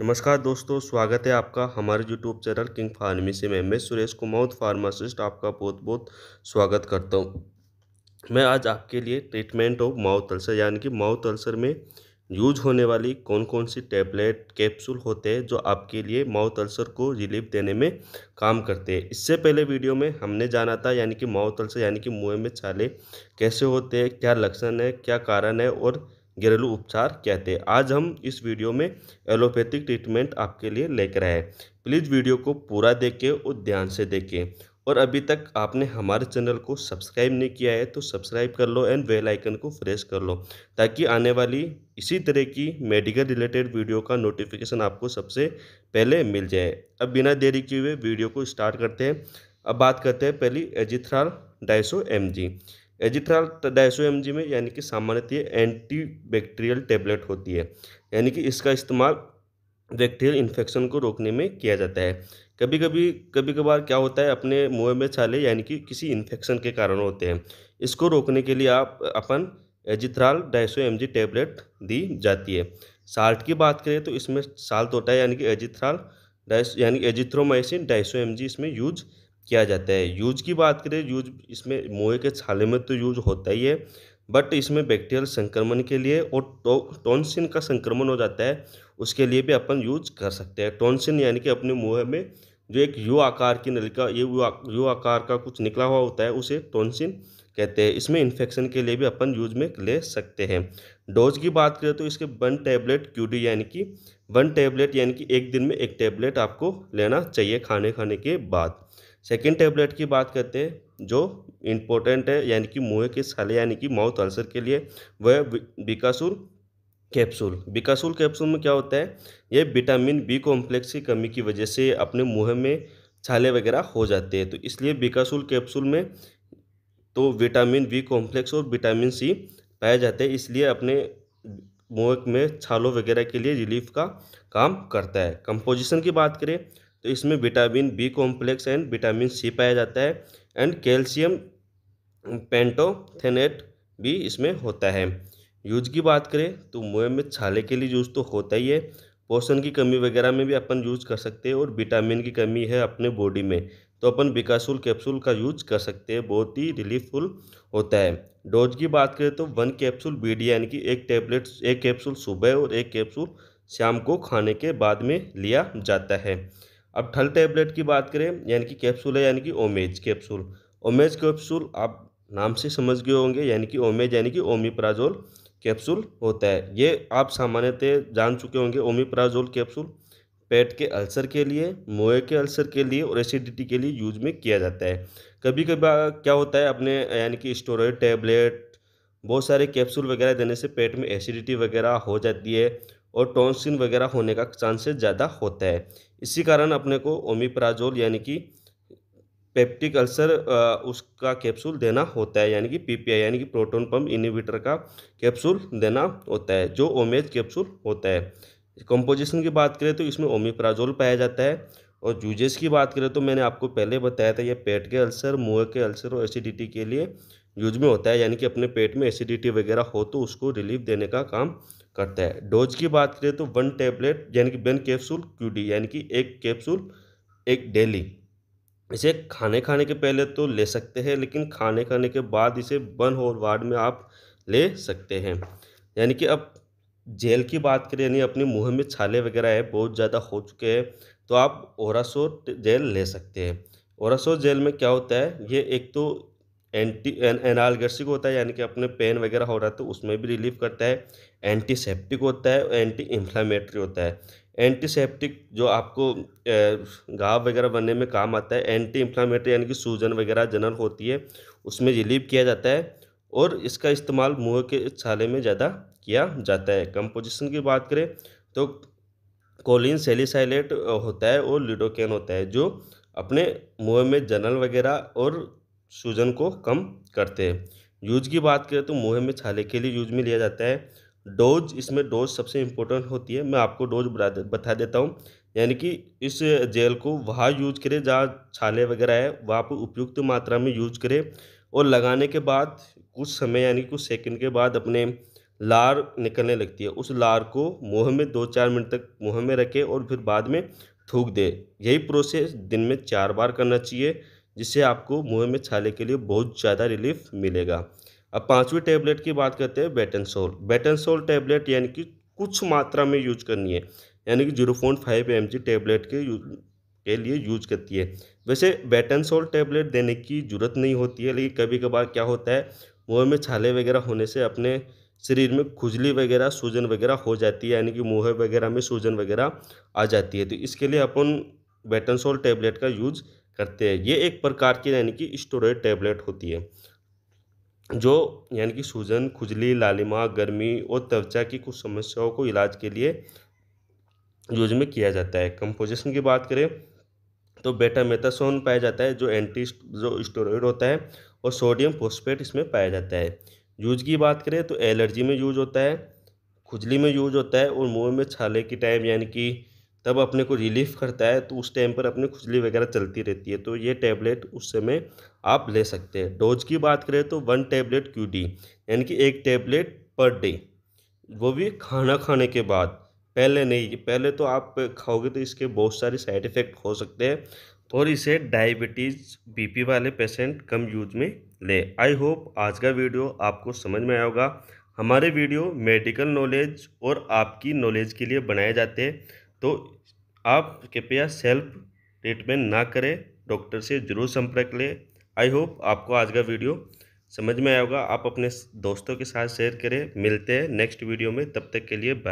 नमस्कार दोस्तों स्वागत है आपका हमारे यूट्यूब चैनल किंग फार्मेसी में मैं सुरेश कुमार फार्मासिस्ट आपका बहुत बहुत स्वागत करता हूँ मैं आज आपके लिए ट्रीटमेंट ऑफ माउथ अल्सर यानी कि माउथ अल्सर में यूज होने वाली कौन कौन सी टैबलेट कैप्सूल होते हैं जो आपके लिए माउथ अल्सर को रिलीफ देने में काम करते हैं इससे पहले वीडियो में हमने जाना था यानी कि माउथ अल्सर यानी कि मुँह में छाले कैसे होते हैं क्या लक्षण है क्या कारण है और घरेलू उपचार कहते हैं आज हम इस वीडियो में एलोपैथिक ट्रीटमेंट आपके लिए लेकर आए प्लीज़ वीडियो को पूरा देखें और ध्यान से देखें और अभी तक आपने हमारे चैनल को सब्सक्राइब नहीं किया है तो सब्सक्राइब कर लो एंड बेल आइकन को प्रेस कर लो ताकि आने वाली इसी तरह की मेडिकल रिलेटेड वीडियो का नोटिफिकेशन आपको सबसे पहले मिल जाए अब बिना देरी किए हुए वीडियो को स्टार्ट करते हैं अब बात करते हैं पहली एजिथ्राल एम जी एजिथ्राल डाइसो एम में यानी कि सामान्यतः एंटी बैक्टीरियल टेबलेट होती है यानी कि इसका इस्तेमाल बैक्टीरियल इन्फेक्शन को रोकने में किया जाता है कभी कभी कभी कभार क्या होता है अपने मुँह में छाले यानी कि किसी इन्फेक्शन के कारण होते हैं इसको रोकने के लिए आप अपन एजिथ्राल डाइसो एम टेबलेट दी जाती है साल्ट की बात करें तो इसमें साल्ट होता है यानी कि एजिथ्राल डाइस यानी एजिथ्रोमाइसिन डाइसो एम इसमें यूज किया जाता है यूज की बात करें यूज इसमें मोए के छाले में तो यूज होता ही है बट इसमें बैक्टीरियल संक्रमण के लिए और टो, टोनसिन का संक्रमण हो जाता है उसके लिए भी अपन यूज कर सकते हैं टोनसिन यानी कि अपने मुँह में जो एक यू आकार की नलिका ये यू आकार का कुछ निकला हुआ होता है उसे टोनसिन कहते हैं इसमें इन्फेक्शन के लिए भी अपन यूज में ले सकते हैं डोज की बात करें तो इसके वन टैबलेट क्यूडी यानी कि वन टैबलेट यानी कि एक दिन में एक टैबलेट आपको लेना चाहिए खाने खाने के बाद सेकेंड टेबलेट की बात करते हैं जो इम्पोर्टेंट है यानी कि मुँह के छाले यानी कि माउथ अल्सर के लिए वह बिकासुर कैप्सूल बिकासुल कैप्सूल में क्या होता है यह विटामिन बी कॉम्प्लेक्स की कमी की वजह से अपने मुँह में छाले वगैरह हो जाते हैं तो इसलिए बिकासुल कैप्सूल में तो विटामिन बी कॉम्प्लेक्स और विटामिन सी पाए जाते हैं इसलिए अपने मुँह में छालों वगैरह के लिए रिलीफ का काम करता है कंपोजिशन की बात करें तो इसमें vitamin B complex and vitamin C पाया जाता है एंड कैल्शियम पेंटोथेनेट भी इसमें होता है यूज की बात करें तो मुँह में छाले के लिए यूज तो होता ही है पोषण की कमी वगैरह में भी अपन यूज कर सकते हैं और विटामिन की कमी है अपने बॉडी में तो अपन विकासुल कैप्सूल का यूज कर सकते हैं बहुत ही रिलीफफुल होता है डोज की बात करें तो वन कैप्सूल बी डी यानी कि एक टेबलेट एक कैप्सूल सुबह और एक कैप्सूल शाम को खाने के बाद में लिया जाता है अब ठल टेबलेट की बात करें यानी कि कैप्सूल है यानी कि ओमेज कैप्सूल ओमेज कैप्सूल आप नाम से समझ गए होंगे यानी कि ओमेज यानी कि ओमिप्राजोल कैप्सूल होता है ये आप सामान्यतः जान चुके होंगे ओमिप्राजोल कैप्सूल पेट के अल्सर के लिए मोए के अल्सर के लिए और एसिडिटी के लिए यूज में किया जाता है कभी कभी क्या होता है अपने यानी कि स्टोरॉयड टैबलेट बहुत सारे कैप्सूल वगैरह देने से पेट में एसिडिटी वगैरह हो जाती है और टॉन्सिन वगैरह होने का चांसेस ज़्यादा होता है इसी कारण अपने को ओमिप्राजोल यानी कि पेप्टिक अल्सर उसका कैप्सूल देना होता है यानी कि पीपीआई यानी कि प्रोटोन पम्प इनिवेटर का कैप्सूल देना होता है जो ओमेज कैप्सूल होता है कंपोजिशन की बात करें तो इसमें ओमिप्राजोल पाया जाता है और जूजेस की बात करें तो मैंने आपको पहले बताया था ये पेट के अल्सर मुँह के अल्सर और एसिडिटी के लिए यूज में होता है यानी कि अपने पेट में एसिडिटी वगैरह हो तो उसको रिलीफ देने का काम करता है डोज की बात करें तो वन टेबलेट यानी कि वन कैप्सूल क्यू डी यानी कि एक कैप्सूल एक डेली इसे खाने खाने के पहले तो ले सकते हैं लेकिन खाने खाने के बाद इसे वन और वार्ड में आप ले सकते हैं यानी कि अब जेल की बात करें यानी अपने मुंह में छाले वगैरह है बहुत ज़्यादा हो चुके हैं तो आप ओरासोर जेल ले सकते हैं ओरासोर जेल में क्या होता है ये एक तो एंटी एनालगेसिक होता है यानी कि अपने पेन वगैरह हो रहा है तो उसमें भी रिलीफ करता है एंटीसेप्टिक होता है और एंटी इन्फ्लामेटरी होता है एंटीसेप्टिक जो आपको घाव वगैरह बनने में काम आता है एंटी इन्फ्लामेटरी यानी कि सूजन वगैरह जनरल होती है उसमें रिलीव किया जाता है और इसका इस्तेमाल मुँह के छाले में ज़्यादा किया जाता है कंपोजिशन की बात करें तो कोलिन सेलिसाइलेट होता है और लिडोकैन होता है जो अपने मुँह में जनरल वगैरह और सूजन को कम करते हैं यूज की बात करें तो मुँह में छाले के लिए यूज में लिया जाता है डोज इसमें डोज सबसे इम्पोर्टेंट होती है मैं आपको डोज बता देता हूँ यानी कि इस जेल को वहाँ यूज करें जहाँ छाले वगैरह है वहाँ पर उपयुक्त मात्रा में यूज करें और लगाने के बाद कुछ समय यानी कुछ सेकंड के बाद अपने लार निकलने लगती है उस लार को मुँह में दो चार मिनट तक मुँह में रखें और फिर बाद में थूक दे यही प्रोसेस दिन में चार बार करना चाहिए जिससे आपको मुँह में छाले के लिए बहुत ज़्यादा रिलीफ मिलेगा अब पाँचवीं टैबलेट की बात करते हैं बेटनसोल बेटनसोल टैबलेट यानी कि कुछ मात्रा में यूज करनी है यानी कि zero point five M G tablet के के लिए यूज करती है वैसे बेटनसोल टैबलेट देने की ज़रूरत नहीं होती है लेकिन कभी कभार क्या होता है मुँह में छाले वगैरह होने से अपने शरीर में खुजली वगैरह सूजन वगैरह हो जाती है यानी कि मुँह वगैरह में सूजन वगैरह आ जाती है तो इसके लिए अपन बेटनसोल टैबलेट का यूज़ करते हैं ये एक प्रकार की यानी कि स्टोरेज टैबलेट होती है जो यानी कि सूजन खुजली लालिमा गर्मी और त्वचा की कुछ समस्याओं को इलाज के लिए यूज में किया जाता है कंपोजिशन की बात करें तो बेटा मेथासोन पाया जाता है जो एंटी जो स्टोरॉयड होता है और सोडियम फोस्फेट इसमें पाया जाता है यूज की बात करें तो एलर्जी में यूज होता है खुजली में यूज होता है और मुंह में छाले की टाइम यानी कि तब अपने को रिलीफ करता है तो उस टाइम पर अपनी खुजली वगैरह चलती रहती है तो ये टैबलेट उस समय आप ले सकते हैं डोज की बात करें तो वन टैबलेट क्यू डी यानी कि एक टैबलेट पर डे वो भी खाना खाने के बाद पहले नहीं पहले तो आप खाओगे तो इसके बहुत सारे साइड इफ़ेक्ट हो सकते हैं और इसे डायबिटीज़ बीपी वाले पेशेंट कम यूज में ले आई होप आज का वीडियो आपको समझ में आया होगा हमारे वीडियो मेडिकल नॉलेज और आपकी नॉलेज के लिए बनाए जाते हैं तो आप कृपया सेल्फ ट्रीटमेंट ना करें डॉक्टर से ज़रूर संपर्क लें आई होप आपको आज का वीडियो समझ में आएगा आप अपने दोस्तों के साथ शेयर करें मिलते हैं नेक्स्ट वीडियो में तब तक के लिए बाय